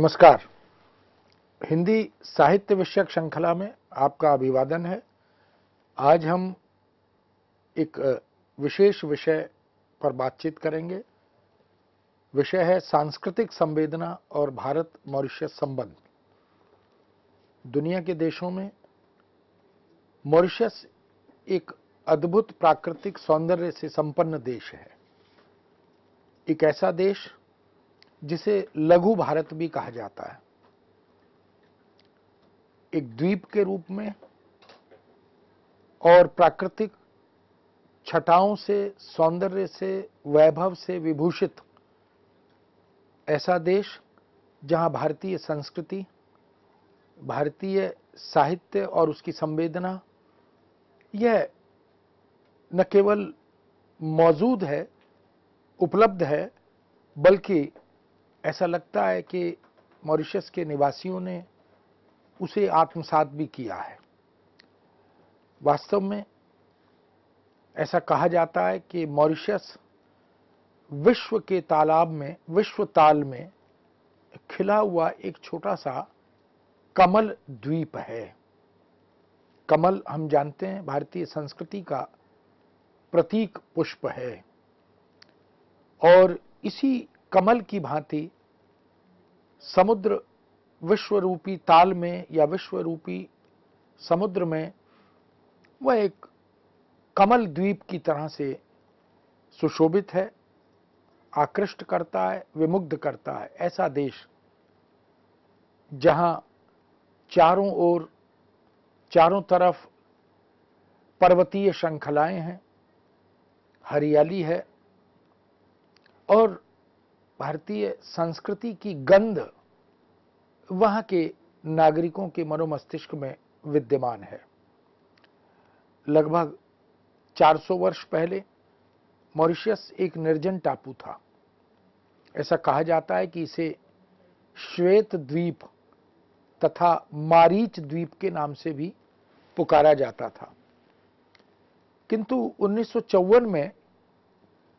नमस्कार हिंदी साहित्य विषयक श्रृंखला में आपका अभिवादन है आज हम एक विशेष विषय पर बातचीत करेंगे विषय है सांस्कृतिक संवेदना और भारत मॉरिशस संबंध दुनिया के देशों में मॉरिशस एक अद्भुत प्राकृतिक सौंदर्य से संपन्न देश है एक ऐसा देश जिसे लघु भारत भी कहा जाता है एक द्वीप के रूप में और प्राकृतिक छटाओं से सौंदर्य से वैभव से विभूषित ऐसा देश जहां भारतीय संस्कृति भारतीय साहित्य और उसकी संवेदना यह न केवल मौजूद है उपलब्ध है बल्कि ऐसा लगता है कि मॉरिशस के निवासियों ने उसे आत्मसात भी किया है वास्तव में ऐसा कहा जाता है कि मॉरिशस विश्व के तालाब में विश्व ताल में खिला हुआ एक छोटा सा कमल द्वीप है कमल हम जानते हैं भारतीय संस्कृति का प्रतीक पुष्प है और इसी कमल की भांति समुद्र विश्वरूपी ताल में या विश्व रूपी समुद्र में वह एक कमल द्वीप की तरह से सुशोभित है आकृष्ट करता है विमुग्ध करता है ऐसा देश जहां चारों ओर चारों तरफ पर्वतीय श्रृंखलाएं हैं हरियाली है और भारतीय संस्कृति की गंध वहां के नागरिकों के मनोमस्तिष्क में विद्यमान है लगभग 400 वर्ष पहले मॉरिशियस एक निर्जन टापू था ऐसा कहा जाता है कि इसे श्वेत द्वीप तथा मारीच द्वीप के नाम से भी पुकारा जाता था किंतु उन्नीस में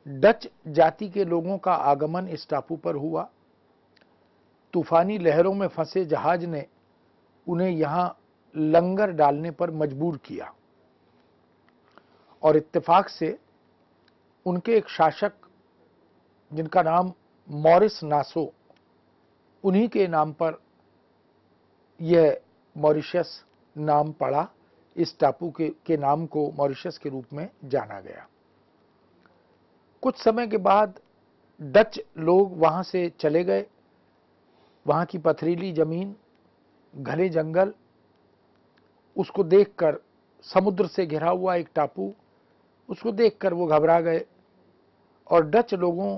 डच जाति के लोगों का आगमन इस टापू पर हुआ तूफानी लहरों में फंसे जहाज ने उन्हें यहां लंगर डालने पर मजबूर किया और इत्तेफाक से उनके एक शासक जिनका नाम मॉरिस नासो उन्हीं के नाम पर यह मॉरिशस नाम पड़ा इस टापू के, के नाम को मॉरिशस के रूप में जाना गया कुछ समय के बाद डच लोग वहाँ से चले गए वहाँ की पथरीली ज़मीन घने जंगल उसको देखकर समुद्र से घिरा हुआ एक टापू उसको देखकर वो घबरा गए और डच लोगों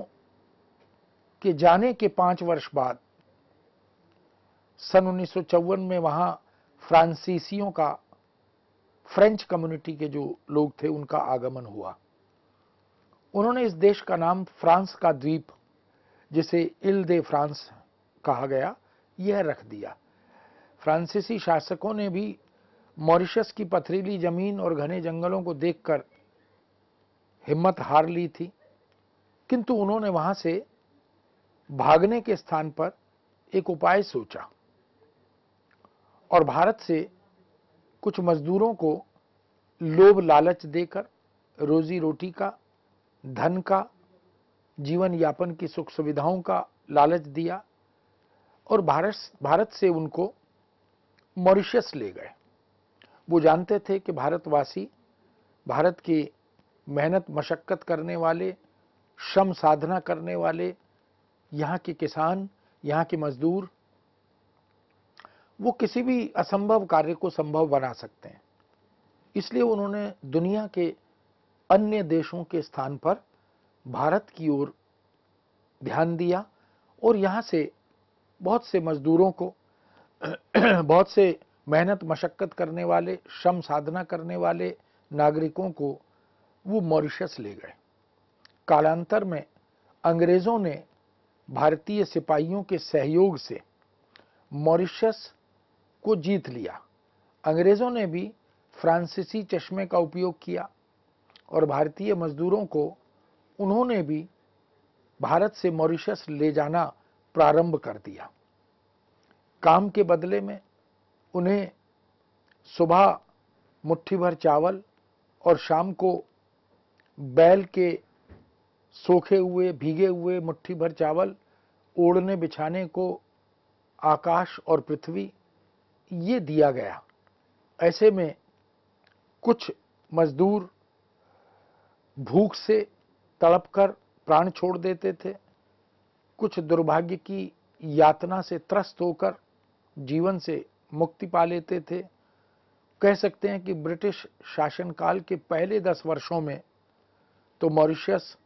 के जाने के पाँच वर्ष बाद सन उन्नीस में वहाँ फ्रांसीसियों का फ्रेंच कम्युनिटी के जो लोग थे उनका आगमन हुआ उन्होंने इस देश का नाम फ्रांस का द्वीप जिसे इल दे फ्रांस कहा गया यह रख दिया फ्रांसीसी शासकों ने भी मॉरिशस की पथरीली जमीन और घने जंगलों को देखकर हिम्मत हार ली थी किंतु उन्होंने वहां से भागने के स्थान पर एक उपाय सोचा और भारत से कुछ मजदूरों को लोभ लालच देकर रोजी रोटी का धन का जीवन यापन की सुख सुविधाओं का लालच दिया और भारत भारत से उनको मॉरिशस ले गए वो जानते थे कि भारतवासी भारत की मेहनत मशक्क़त करने वाले श्रम साधना करने वाले यहाँ के किसान यहाँ के मज़दूर वो किसी भी असंभव कार्य को संभव बना सकते हैं इसलिए उन्होंने दुनिया के अन्य देशों के स्थान पर भारत की ओर ध्यान दिया और यहाँ से बहुत से मजदूरों को बहुत से मेहनत मशक्क़त करने वाले श्रम साधना करने वाले नागरिकों को वो मॉरिशस ले गए कालांतर में अंग्रेज़ों ने भारतीय सिपाहियों के सहयोग से मॉरिशस को जीत लिया अंग्रेज़ों ने भी फ्रांसीसी चश्मे का उपयोग किया और भारतीय मजदूरों को उन्होंने भी भारत से मॉरिशस ले जाना प्रारंभ कर दिया काम के बदले में उन्हें सुबह मुट्ठी भर चावल और शाम को बैल के सोखे हुए भीगे हुए मुट्ठी भर चावल ओढ़ने बिछाने को आकाश और पृथ्वी ये दिया गया ऐसे में कुछ मजदूर भूख से तड़प कर प्राण छोड़ देते थे कुछ दुर्भाग्य की यातना से त्रस्त होकर जीवन से मुक्ति पा लेते थे कह सकते हैं कि ब्रिटिश शासनकाल के पहले दस वर्षों में तो मॉरिशस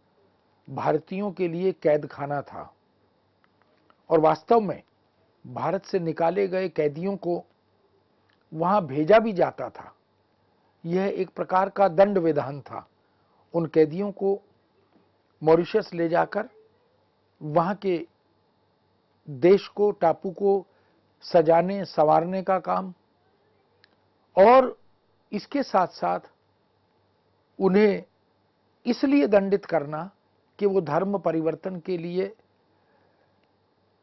भारतीयों के लिए कैद खाना था और वास्तव में भारत से निकाले गए कैदियों को वहां भेजा भी जाता था यह एक प्रकार का दंड विधान था उन कैदियों को मॉरिशस ले जाकर वहाँ के देश को टापू को सजाने संवारने का काम और इसके साथ साथ उन्हें इसलिए दंडित करना कि वो धर्म परिवर्तन के लिए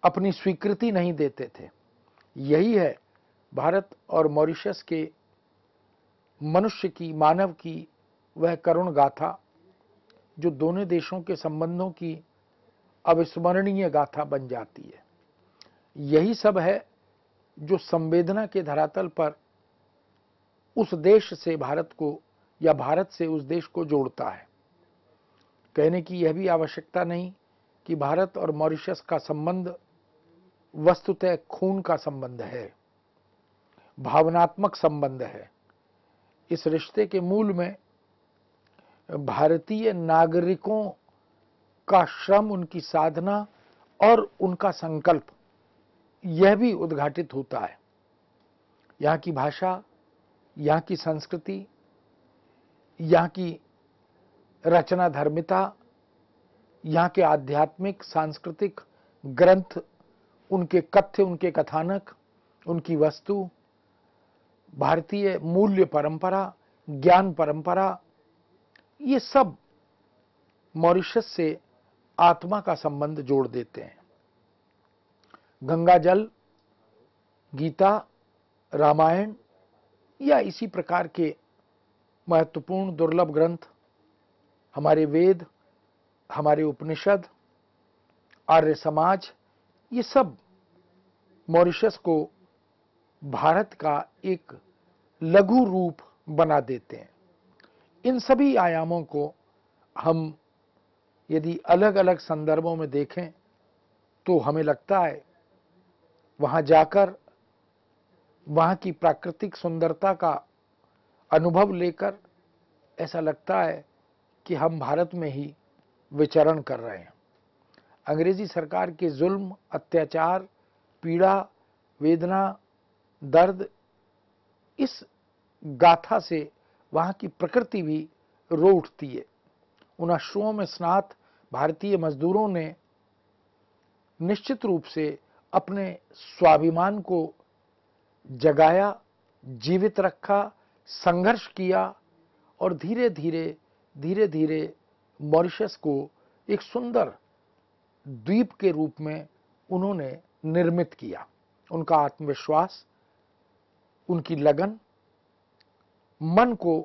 अपनी स्वीकृति नहीं देते थे यही है भारत और मॉरिशस के मनुष्य की मानव की वह करुण गाथा जो दोनों देशों के संबंधों की अविस्मरणीय गाथा बन जाती है यही सब है जो संवेदना के धरातल पर उस देश से भारत को या भारत से उस देश को जोड़ता है कहने की यह भी आवश्यकता नहीं कि भारत और मॉरिशस का संबंध वस्तुतः खून का संबंध है भावनात्मक संबंध है इस रिश्ते के मूल में भारतीय नागरिकों का श्रम उनकी साधना और उनका संकल्प यह भी उद्घाटित होता है यहाँ की भाषा यहाँ की संस्कृति यहाँ की रचना धर्मिता यहाँ के आध्यात्मिक सांस्कृतिक ग्रंथ उनके कथ्य उनके कथानक उनकी वस्तु भारतीय मूल्य परंपरा ज्ञान परंपरा ये सब मॉरिशस से आत्मा का संबंध जोड़ देते हैं गंगा जल गीता रामायण या इसी प्रकार के महत्वपूर्ण दुर्लभ ग्रंथ हमारे वेद हमारे उपनिषद आर्य समाज ये सब मॉरिशस को भारत का एक लघु रूप बना देते हैं इन सभी आयामों को हम यदि अलग अलग संदर्भों में देखें तो हमें लगता है वहाँ जाकर वहाँ की प्राकृतिक सुंदरता का अनुभव लेकर ऐसा लगता है कि हम भारत में ही विचरण कर रहे हैं अंग्रेजी सरकार के जुल्म अत्याचार पीड़ा वेदना दर्द इस गाथा से वहाँ की प्रकृति भी रो उठती है उन अश्रुओं में स्नात भारतीय मजदूरों ने निश्चित रूप से अपने स्वाभिमान को जगाया जीवित रखा संघर्ष किया और धीरे धीरे धीरे धीरे मॉरिशस को एक सुंदर द्वीप के रूप में उन्होंने निर्मित किया उनका आत्मविश्वास उनकी लगन मन को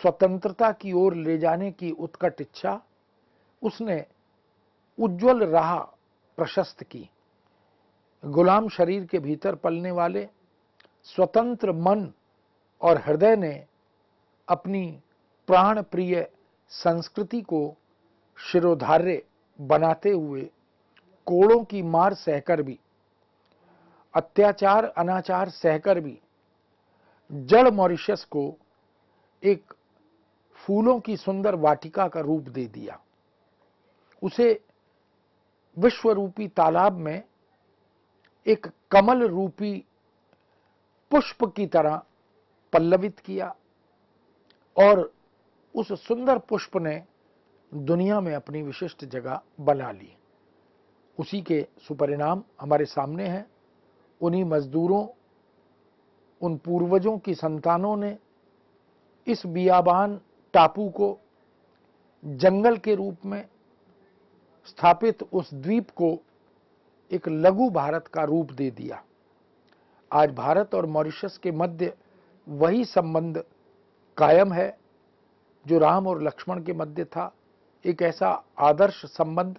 स्वतंत्रता की ओर ले जाने की उत्कट इच्छा उसने उज्जवल राह प्रशस्त की गुलाम शरीर के भीतर पलने वाले स्वतंत्र मन और हृदय ने अपनी प्राण प्रिय संस्कृति को शिरोधार्य बनाते हुए कोड़ों की मार सहकर भी अत्याचार अनाचार सहकर भी जड़ मॉरिशस को एक फूलों की सुंदर वाटिका का रूप दे दिया उसे विश्व रूपी तालाब में एक कमल रूपी पुष्प की तरह पल्लवित किया और उस सुंदर पुष्प ने दुनिया में अपनी विशिष्ट जगह बना ली उसी के सुपरिणाम हमारे सामने हैं उन्हीं मजदूरों उन पूर्वजों की संतानों ने इस बियाबान टापू को जंगल के रूप में स्थापित उस द्वीप को एक लघु भारत का रूप दे दिया आज भारत और मॉरिशस के मध्य वही संबंध कायम है जो राम और लक्ष्मण के मध्य था एक ऐसा आदर्श संबंध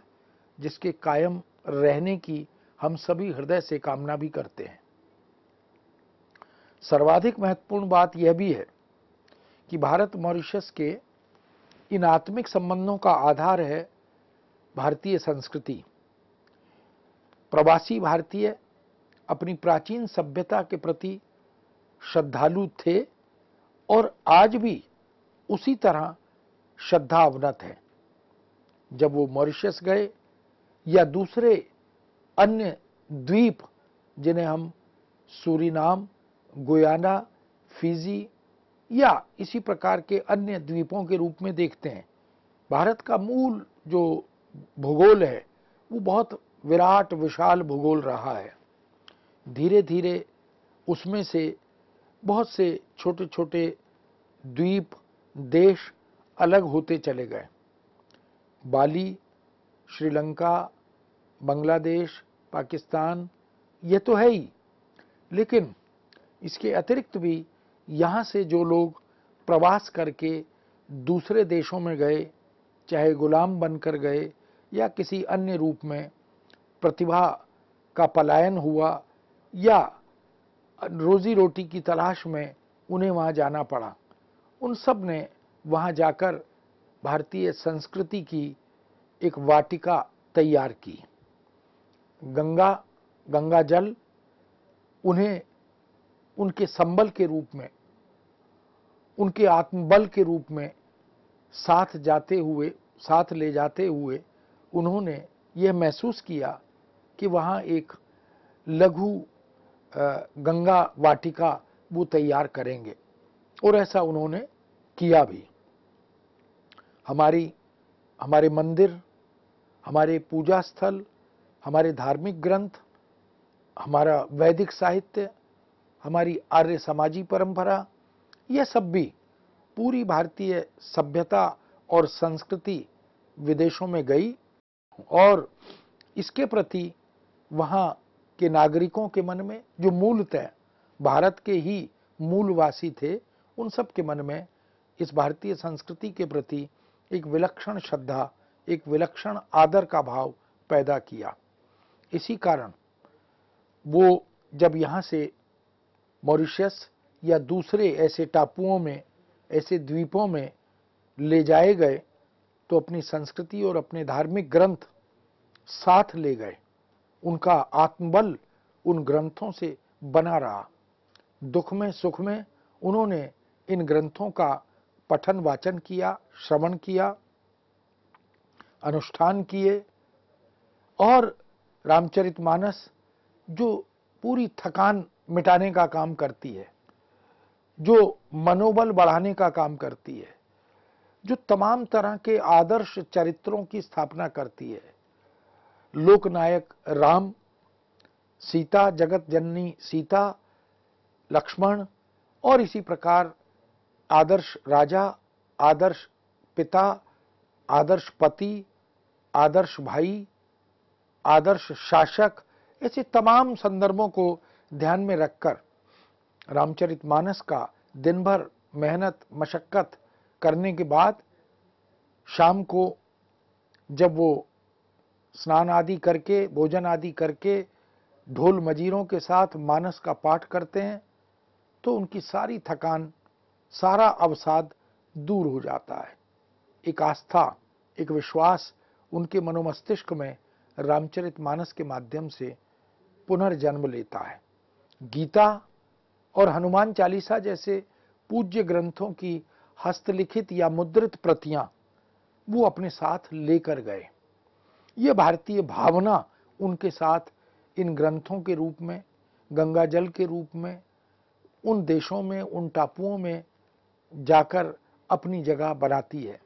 जिसके कायम रहने की हम सभी हृदय से कामना भी करते हैं सर्वाधिक महत्वपूर्ण बात यह भी है कि भारत मॉरिशस के इन आत्मिक संबंधों का आधार है भारतीय संस्कृति प्रवासी भारतीय अपनी प्राचीन सभ्यता के प्रति श्रद्धालु थे और आज भी उसी तरह श्रद्धा अवनत है जब वो मॉरिशस गए या दूसरे अन्य द्वीप जिन्हें हम सूरीनाम गुयाना फिजी या इसी प्रकार के अन्य द्वीपों के रूप में देखते हैं भारत का मूल जो भूगोल है वो बहुत विराट विशाल भूगोल रहा है धीरे धीरे उसमें से बहुत से छोटे छोटे द्वीप देश अलग होते चले गए बाली श्रीलंका बांग्लादेश पाकिस्तान ये तो है ही लेकिन इसके अतिरिक्त भी यहाँ से जो लोग प्रवास करके दूसरे देशों में गए चाहे गुलाम बनकर गए या किसी अन्य रूप में प्रतिभा का पलायन हुआ या रोजी रोटी की तलाश में उन्हें वहाँ जाना पड़ा उन सब ने वहाँ जाकर भारतीय संस्कृति की एक वाटिका तैयार की गंगा गंगा जल उन्हें उनके संबल के रूप में उनके आत्मबल के रूप में साथ जाते हुए साथ ले जाते हुए उन्होंने यह महसूस किया कि वहाँ एक लघु गंगा वाटिका वो तैयार करेंगे और ऐसा उन्होंने किया भी हमारी हमारे मंदिर हमारे पूजा स्थल हमारे धार्मिक ग्रंथ हमारा वैदिक साहित्य हमारी आर्य समाजी परंपरा यह सब भी पूरी भारतीय सभ्यता और संस्कृति विदेशों में गई और इसके प्रति वहाँ के नागरिकों के मन में जो मूलतः भारत के ही मूलवासी थे उन सब के मन में इस भारतीय संस्कृति के प्रति एक विलक्षण श्रद्धा एक विलक्षण आदर का भाव पैदा किया इसी कारण वो जब यहाँ से मॉरिशस या दूसरे ऐसे टापुओं में ऐसे द्वीपों में ले जाए गए तो अपनी संस्कृति और अपने धार्मिक ग्रंथ साथ ले गए उनका आत्मबल उन ग्रंथों से बना रहा दुख में सुख में उन्होंने इन ग्रंथों का पठन वाचन किया श्रवण किया अनुष्ठान किए और रामचरितमानस जो पूरी थकान मिटाने का काम करती है जो मनोबल बढ़ाने का काम करती है जो तमाम तरह के आदर्श चरित्रों की स्थापना करती है लोकनायक राम सीता जगत जननी सीता लक्ष्मण और इसी प्रकार आदर्श राजा आदर्श पिता आदर्श पति आदर्श भाई आदर्श शासक ऐसे तमाम संदर्भों को ध्यान में रखकर रामचरितमानस का दिन भर मेहनत मशक्क़त करने के बाद शाम को जब वो स्नान आदि करके भोजन आदि करके ढोल मजीरों के साथ मानस का पाठ करते हैं तो उनकी सारी थकान सारा अवसाद दूर हो जाता है एक आस्था एक विश्वास उनके मनोमस्तिष्क में रामचरित मानस के माध्यम से पुनर्जन्म लेता है गीता और हनुमान चालीसा जैसे पूज्य ग्रंथों की हस्तलिखित या मुद्रित प्रतियां वो अपने साथ लेकर गए ये भारतीय भावना उनके साथ इन ग्रंथों के रूप में गंगा जल के रूप में उन देशों में उन टापुओं में जाकर अपनी जगह बनाती है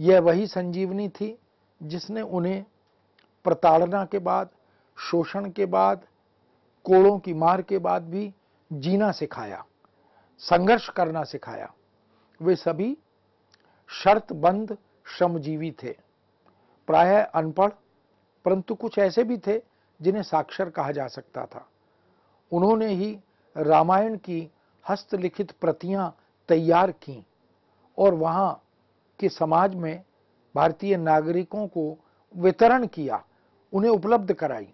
यह वही संजीवनी थी जिसने उन्हें प्रताड़ना के बाद शोषण के बाद कोड़ों की मार के बाद भी जीना सिखाया संघर्ष करना सिखाया वे सभी शर्तबंद श्रमजीवी थे प्रायः अनपढ़ परंतु कुछ ऐसे भी थे जिन्हें साक्षर कहा जा सकता था उन्होंने ही रामायण की हस्तलिखित प्रतियां तैयार की और वहां के समाज में भारतीय नागरिकों को वितरण किया उन्हें उपलब्ध कराई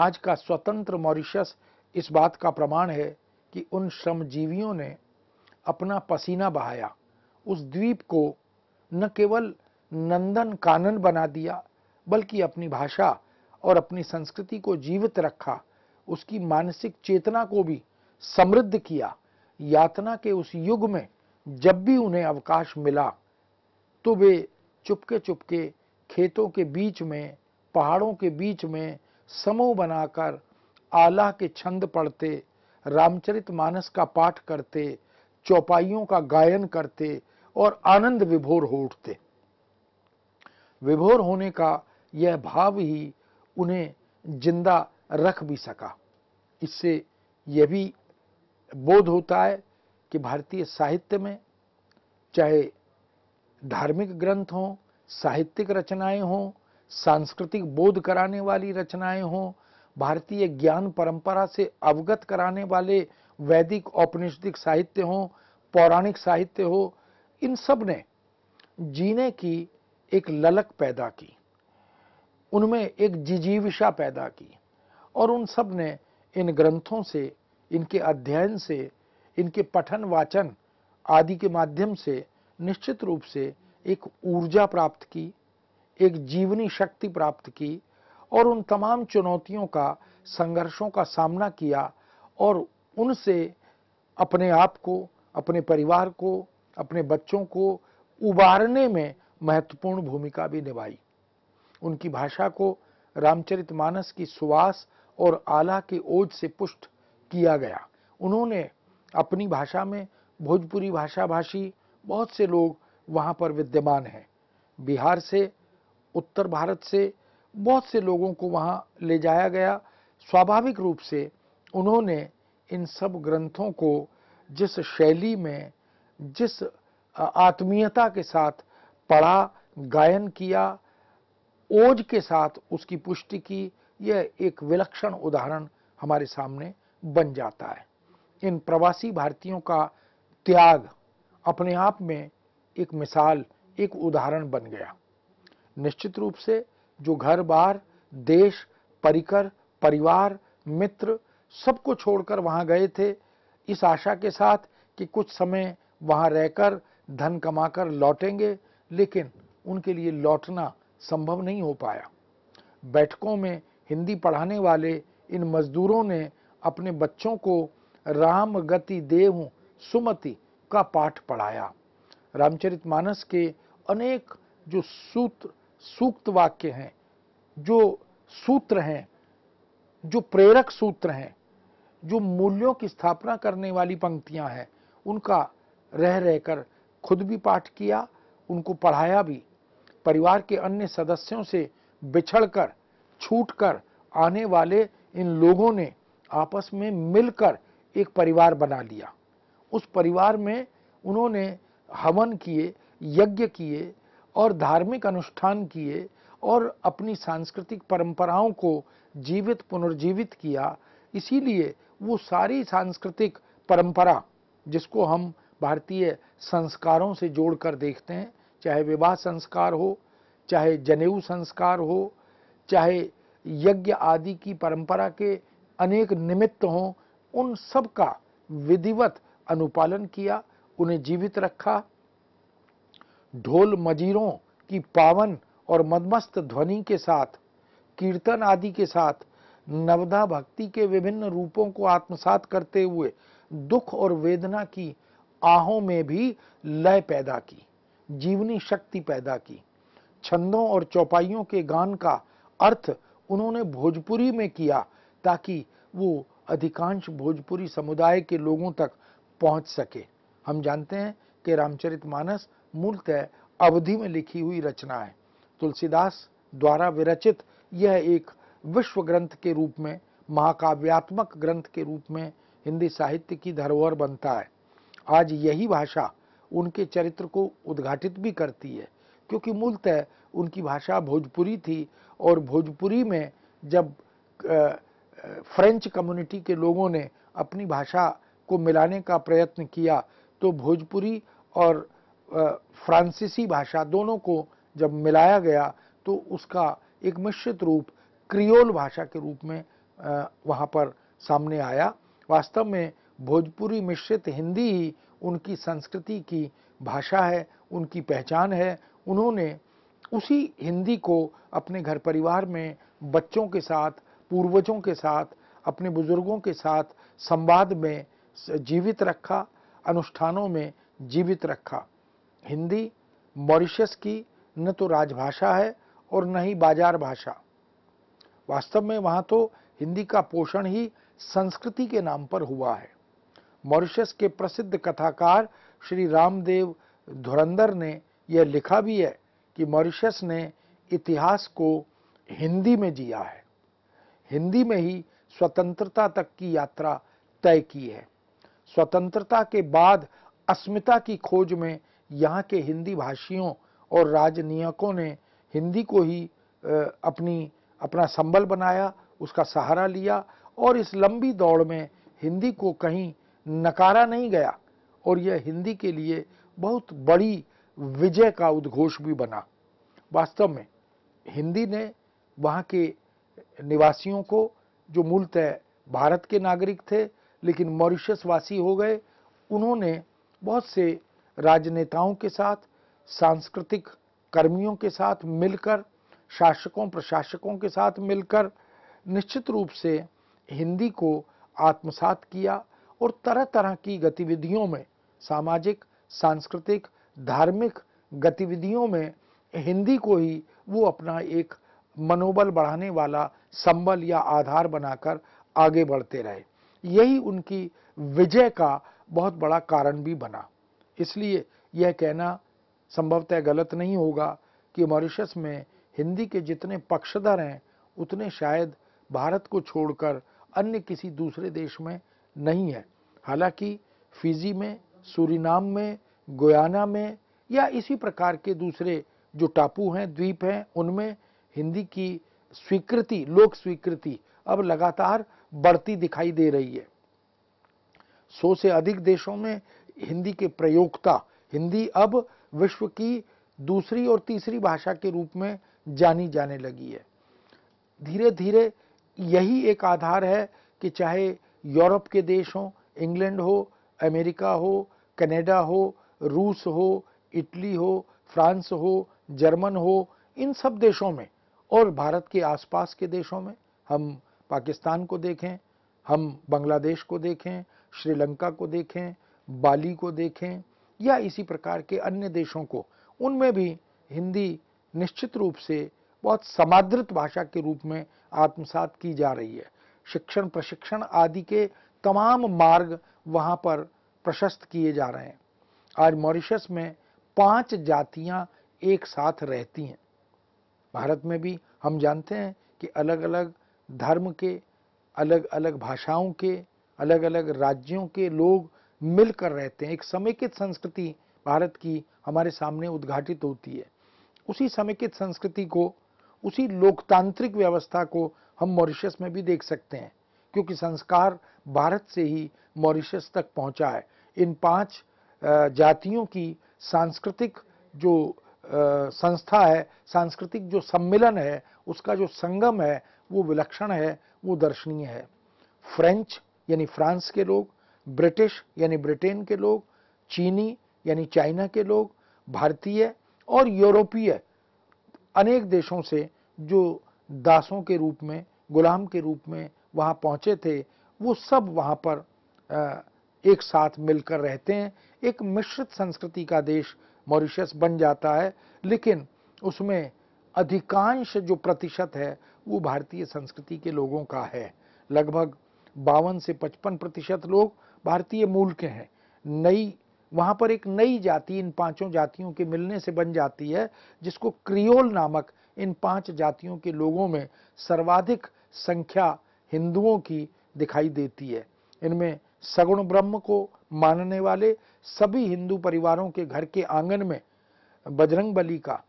आज का स्वतंत्र मॉरिशस इस बात का प्रमाण है कि उन श्रमजीवियों ने अपना पसीना बहाया उस द्वीप को न केवल नंदन कानन बना दिया बल्कि अपनी भाषा और अपनी संस्कृति को जीवित रखा उसकी मानसिक चेतना को भी समृद्ध किया यातना के उस युग में जब भी उन्हें अवकाश मिला तो वे चुपके चुपके खेतों के बीच में पहाड़ों के बीच में समूह बनाकर आला के छंद पढ़ते रामचरित मानस का पाठ करते चौपाइयों का गायन करते और आनंद विभोर हो उठते विभोर होने का यह भाव ही उन्हें जिंदा रख भी सका इससे यह भी बोध होता है कि भारतीय साहित्य में चाहे धार्मिक ग्रंथ हों साहित्यिक रचनाएं हों सांस्कृतिक बोध कराने वाली रचनाएं हों भारतीय ज्ञान परंपरा से अवगत कराने वाले वैदिक औपनिषदिक साहित्य हो पौराणिक साहित्य हो इन सब ने जीने की एक ललक पैदा की उनमें एक जिजीविशा पैदा की और उन सब ने इन ग्रंथों से इनके अध्ययन से इनके पठन वाचन आदि के माध्यम से निश्चित रूप से एक ऊर्जा प्राप्त की एक जीवनी शक्ति प्राप्त की और उन तमाम चुनौतियों का संघर्षों का सामना किया और उनसे अपने आप को अपने परिवार को अपने बच्चों को उबारने में महत्वपूर्ण भूमिका भी निभाई उनकी भाषा को रामचरितमानस की सुवास और आला के ओज से पुष्ट किया गया उन्होंने अपनी भाषा में भोजपुरी भाषा भाषी बहुत से लोग वहाँ पर विद्यमान हैं बिहार से उत्तर भारत से बहुत से लोगों को वहाँ ले जाया गया स्वाभाविक रूप से उन्होंने इन सब ग्रंथों को जिस शैली में जिस आत्मीयता के साथ पढ़ा गायन किया ओज के साथ उसकी पुष्टि की यह एक विलक्षण उदाहरण हमारे सामने बन जाता है इन प्रवासी भारतीयों का त्याग अपने आप में एक मिसाल एक उदाहरण बन गया निश्चित रूप से जो घर बार देश परिकर परिवार मित्र सबको छोड़कर वहां गए थे इस आशा के साथ कि कुछ समय वहां रहकर धन कमाकर लौटेंगे लेकिन उनके लिए लौटना संभव नहीं हो पाया बैठकों में हिंदी पढ़ाने वाले इन मजदूरों ने अपने बच्चों को राम गति देव सुमति का पाठ पढ़ाया रामचरितमानस के अनेक जो सूत्र सूक्त वाक्य हैं जो सूत्र हैं जो प्रेरक सूत्र हैं जो मूल्यों की स्थापना करने वाली पंक्तियां हैं उनका रह रहकर खुद भी पाठ किया उनको पढ़ाया भी परिवार के अन्य सदस्यों से बिछड़कर छूटकर आने वाले इन लोगों ने आपस में मिलकर एक परिवार बना लिया उस परिवार में उन्होंने हवन किए यज्ञ किए और धार्मिक अनुष्ठान किए और अपनी सांस्कृतिक परंपराओं को जीवित पुनर्जीवित किया इसीलिए वो सारी सांस्कृतिक परंपरा जिसको हम भारतीय संस्कारों से जोड़कर देखते हैं चाहे विवाह संस्कार हो चाहे जनेऊ संस्कार हो चाहे यज्ञ आदि की परंपरा के अनेक निमित्त हों उन सब का विधिवत अनुपालन किया उन्हें जीवित रखा ढोल मजीरों की पावन और मदमस्त ध्वनि के साथ कीर्तन आदि के साथ नवदा भक्ति के विभिन्न रूपों को आत्मसात करते हुए दुख और वेदना की आहों में भी लय पैदा की जीवनी शक्ति पैदा की छंदों और चौपाइयों के गान का अर्थ उन्होंने भोजपुरी में किया ताकि वो अधिकांश भोजपुरी समुदाय के लोगों तक पहुंच सके हम जानते हैं कि रामचरित मानस मूलतः अवधि में लिखी हुई रचना है तुलसीदास द्वारा विरचित यह एक विश्व ग्रंथ के रूप में महाकाव्यात्मक ग्रंथ के रूप में हिंदी साहित्य की धरोहर बनता है आज यही भाषा उनके चरित्र को उद्घाटित भी करती है क्योंकि मूलतः उनकी भाषा भोजपुरी थी और भोजपुरी में जब फ्रेंच कम्युनिटी के लोगों ने अपनी भाषा को मिलाने का प्रयत्न किया तो भोजपुरी और फ्रांसीसी भाषा दोनों को जब मिलाया गया तो उसका एक मिश्रित रूप क्रियोल भाषा के रूप में वहाँ पर सामने आया वास्तव में भोजपुरी मिश्रित हिंदी ही उनकी संस्कृति की भाषा है उनकी पहचान है उन्होंने उसी हिंदी को अपने घर परिवार में बच्चों के साथ पूर्वजों के साथ अपने बुजुर्गों के साथ संवाद में जीवित रखा अनुष्ठानों में जीवित रखा हिंदी मॉरिशस की न तो राजभाषा है और न ही बाजार भाषा वास्तव में वहाँ तो हिंदी का पोषण ही संस्कृति के नाम पर हुआ है मॉरिशस के प्रसिद्ध कथाकार श्री रामदेव धुरंधर ने यह लिखा भी है कि मॉरिशस ने इतिहास को हिंदी में जिया है हिंदी में ही स्वतंत्रता तक की यात्रा तय की है स्वतंत्रता के बाद अस्मिता की खोज में यहाँ के हिंदी भाषियों और राजनयिकों ने हिंदी को ही अपनी अपना संबल बनाया उसका सहारा लिया और इस लंबी दौड़ में हिंदी को कहीं नकारा नहीं गया और यह हिंदी के लिए बहुत बड़ी विजय का उद्घोष भी बना वास्तव में हिंदी ने वहाँ के निवासियों को जो मूलतः भारत के नागरिक थे लेकिन मॉरिशस वासी हो गए उन्होंने बहुत से राजनेताओं के साथ सांस्कृतिक कर्मियों के साथ मिलकर शासकों प्रशासकों के साथ मिलकर निश्चित रूप से हिंदी को आत्मसात किया और तरह तरह की गतिविधियों में सामाजिक सांस्कृतिक धार्मिक गतिविधियों में हिंदी को ही वो अपना एक मनोबल बढ़ाने वाला संबल या आधार बनाकर आगे बढ़ते रहे यही उनकी विजय का बहुत बड़ा कारण भी बना इसलिए यह कहना संभवतः गलत नहीं होगा कि मॉरिशस में हिंदी के जितने पक्षधर हैं उतने शायद भारत को छोड़कर अन्य किसी दूसरे देश में नहीं है हालांकि फिजी में सूरीनाम में गोयाना में या इसी प्रकार के दूसरे जो टापू हैं द्वीप हैं उनमें हिंदी की स्वीकृति लोक स्वीकृति अब लगातार बढ़ती दिखाई दे रही है सौ से अधिक देशों में हिंदी के प्रयोगता हिंदी अब विश्व की दूसरी और तीसरी भाषा के रूप में जानी जाने लगी है धीरे धीरे यही एक आधार है कि चाहे यूरोप के देश हों इंग्लैंड हो अमेरिका हो कनाडा हो रूस हो इटली हो फ्रांस हो जर्मन हो इन सब देशों में और भारत के आसपास के देशों में हम पाकिस्तान को देखें हम बांग्लादेश को देखें श्रीलंका को देखें बाली को देखें या इसी प्रकार के अन्य देशों को उनमें भी हिंदी निश्चित रूप से बहुत समादृत भाषा के रूप में आत्मसात की जा रही है शिक्षण प्रशिक्षण आदि के तमाम मार्ग वहाँ पर प्रशस्त किए जा रहे हैं आज मॉरिशस में पांच जातियाँ एक साथ रहती हैं भारत में भी हम जानते हैं कि अलग अलग धर्म के अलग अलग भाषाओं के अलग अलग राज्यों के लोग मिलकर रहते हैं एक समेकित संस्कृति भारत की हमारे सामने उद्घाटित होती है उसी समेकित संस्कृति को उसी लोकतांत्रिक व्यवस्था को हम मॉरिशस में भी देख सकते हैं क्योंकि संस्कार भारत से ही मॉरिशस तक पहुंचा है इन पांच जातियों की सांस्कृतिक जो संस्था है सांस्कृतिक जो सम्मेलन है उसका जो संगम है वो विलक्षण है वो दर्शनीय है फ्रेंच यानी फ्रांस के लोग ब्रिटिश यानी ब्रिटेन के लोग चीनी यानी चाइना के लोग भारतीय और यूरोपीय अनेक देशों से जो दासों के रूप में गुलाम के रूप में वहाँ पहुँचे थे वो सब वहाँ पर एक साथ मिलकर रहते हैं एक मिश्रित संस्कृति का देश मॉरिशस बन जाता है लेकिन उसमें अधिकांश जो प्रतिशत है वो भारतीय संस्कृति के लोगों का है लगभग बावन से पचपन प्रतिशत लोग भारतीय मूल के हैं नई वहाँ पर एक नई जाति इन पांचों जातियों के मिलने से बन जाती है जिसको क्रियोल नामक इन पांच जातियों के लोगों में सर्वाधिक संख्या हिंदुओं की दिखाई देती है इनमें सगुण ब्रह्म को मानने वाले सभी हिंदू परिवारों के घर के आंगन में बजरंग बली का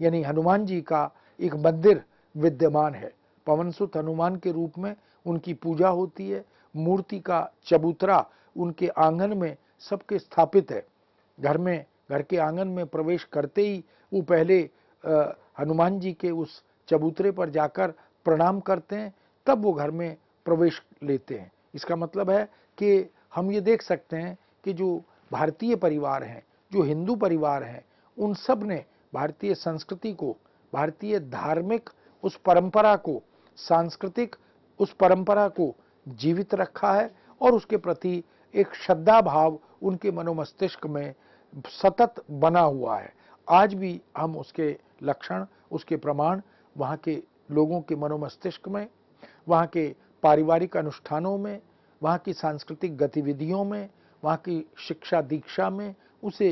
यानी हनुमान जी का एक मंदिर विद्यमान है पवनसुत हनुमान के रूप में उनकी पूजा होती है मूर्ति का चबूतरा उनके आंगन में सबके स्थापित है घर में घर के आंगन में प्रवेश करते ही वो पहले हनुमान जी के उस चबूतरे पर जाकर प्रणाम करते हैं तब वो घर में प्रवेश लेते हैं इसका मतलब है कि हम ये देख सकते हैं कि जो भारतीय परिवार हैं जो हिंदू परिवार हैं उन सब ने भारतीय संस्कृति को भारतीय धार्मिक उस परंपरा को सांस्कृतिक उस परंपरा को जीवित रखा है और उसके प्रति एक श्रद्धा भाव उनके मनोमस्तिष्क में सतत बना हुआ है आज भी हम उसके लक्षण उसके प्रमाण वहाँ के लोगों के मनोमस्तिष्क में वहाँ के पारिवारिक अनुष्ठानों में वहाँ की सांस्कृतिक गतिविधियों में वहाँ की शिक्षा दीक्षा में उसे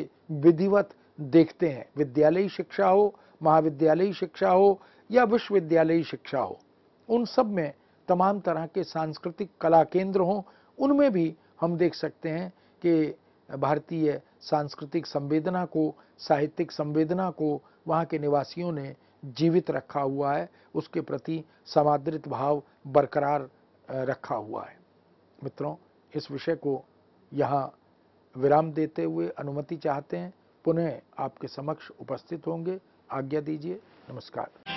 विधिवत देखते हैं विद्यालयी शिक्षा हो महाविद्यालयी शिक्षा हो या विश्वविद्यालयी शिक्षा हो उन सब में तमाम तरह के सांस्कृतिक कला केंद्र हों उनमें भी हम देख सकते हैं कि भारतीय सांस्कृतिक संवेदना को साहित्यिक संवेदना को वहाँ के निवासियों ने जीवित रखा हुआ है उसके प्रति समादृत भाव बरकरार रखा हुआ है मित्रों इस विषय को यहाँ विराम देते हुए अनुमति चाहते हैं पुनः आपके समक्ष उपस्थित होंगे आज्ञा दीजिए नमस्कार